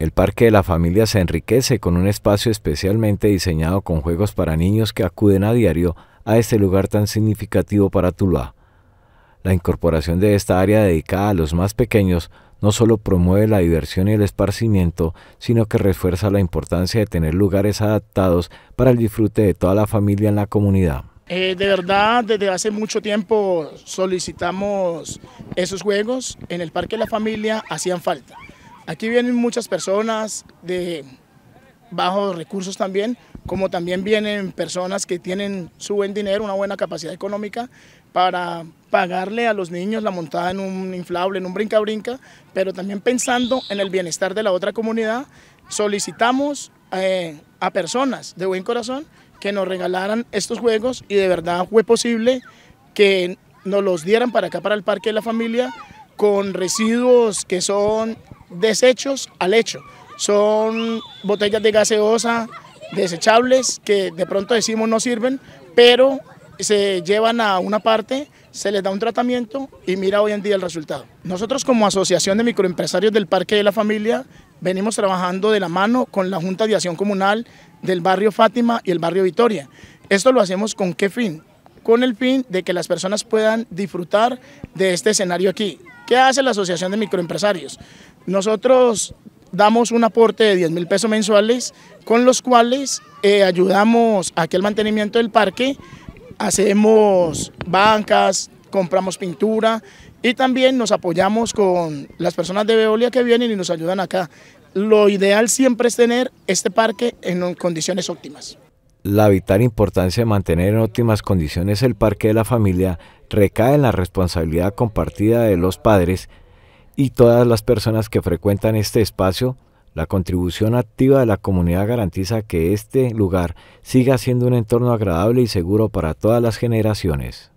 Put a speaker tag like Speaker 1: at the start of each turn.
Speaker 1: El Parque de la Familia se enriquece con un espacio especialmente diseñado con juegos para niños que acuden a diario a este lugar tan significativo para Tuluá. La incorporación de esta área dedicada a los más pequeños no solo promueve la diversión y el esparcimiento, sino que refuerza la importancia de tener lugares adaptados para el disfrute de toda la familia en la comunidad.
Speaker 2: Eh, de verdad, desde hace mucho tiempo solicitamos esos juegos en el Parque de la Familia, hacían falta. Aquí vienen muchas personas de bajos recursos también, como también vienen personas que tienen su buen dinero, una buena capacidad económica para pagarle a los niños la montada en un inflable, en un brinca-brinca, pero también pensando en el bienestar de la otra comunidad, solicitamos eh, a personas de buen corazón que nos regalaran estos juegos y de verdad fue posible que nos los dieran para acá, para el Parque de la Familia, con residuos que son desechos al hecho. Son botellas de gaseosa desechables que de pronto decimos no sirven, pero se llevan a una parte, se les da un tratamiento y mira hoy en día el resultado. Nosotros como Asociación de Microempresarios del Parque de la Familia venimos trabajando de la mano con la Junta de Acción Comunal del barrio Fátima y el barrio Vitoria. Esto lo hacemos con qué fin? Con el fin de que las personas puedan disfrutar de este escenario aquí, ¿Qué hace la Asociación de Microempresarios? Nosotros damos un aporte de 10 mil pesos mensuales, con los cuales eh, ayudamos aquí al mantenimiento del parque, hacemos bancas, compramos pintura y también nos apoyamos con las personas de Veolia que vienen y nos ayudan acá. Lo ideal siempre es tener este parque en condiciones óptimas.
Speaker 1: La vital importancia de mantener en óptimas condiciones el parque de la familia recae en la responsabilidad compartida de los padres y todas las personas que frecuentan este espacio. La contribución activa de la comunidad garantiza que este lugar siga siendo un entorno agradable y seguro para todas las generaciones.